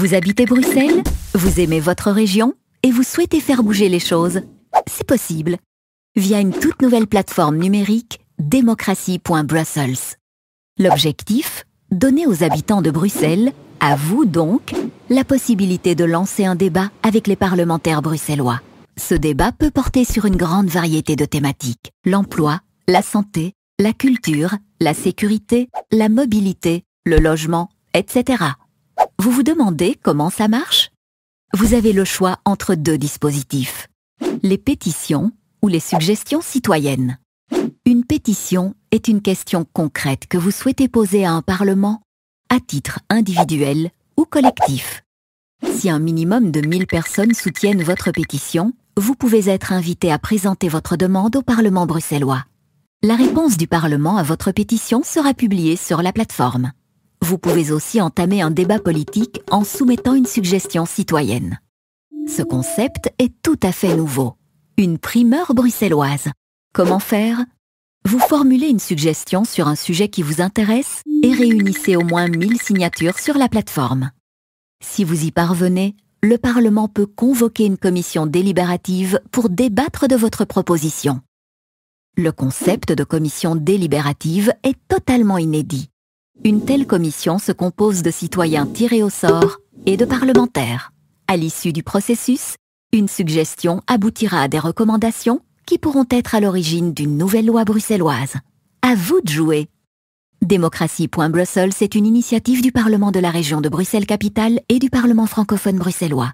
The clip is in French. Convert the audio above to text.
Vous habitez Bruxelles Vous aimez votre région Et vous souhaitez faire bouger les choses C'est possible via une toute nouvelle plateforme numérique démocratie.brussels. L'objectif Donner aux habitants de Bruxelles, à vous donc, la possibilité de lancer un débat avec les parlementaires bruxellois. Ce débat peut porter sur une grande variété de thématiques. L'emploi, la santé, la culture, la sécurité, la mobilité, le logement, etc. Vous vous demandez comment ça marche Vous avez le choix entre deux dispositifs. Les pétitions ou les suggestions citoyennes. Une pétition est une question concrète que vous souhaitez poser à un Parlement à titre individuel ou collectif. Si un minimum de 1000 personnes soutiennent votre pétition, vous pouvez être invité à présenter votre demande au Parlement bruxellois. La réponse du Parlement à votre pétition sera publiée sur la plateforme. Vous pouvez aussi entamer un débat politique en soumettant une suggestion citoyenne. Ce concept est tout à fait nouveau. Une primeur bruxelloise. Comment faire Vous formulez une suggestion sur un sujet qui vous intéresse et réunissez au moins 1000 signatures sur la plateforme. Si vous y parvenez, le Parlement peut convoquer une commission délibérative pour débattre de votre proposition. Le concept de commission délibérative est totalement inédit. Une telle commission se compose de citoyens tirés au sort et de parlementaires. À l'issue du processus, une suggestion aboutira à des recommandations qui pourront être à l'origine d'une nouvelle loi bruxelloise. À vous de jouer Démocratie.brussels est une initiative du Parlement de la région de Bruxelles-Capitale et du Parlement francophone bruxellois.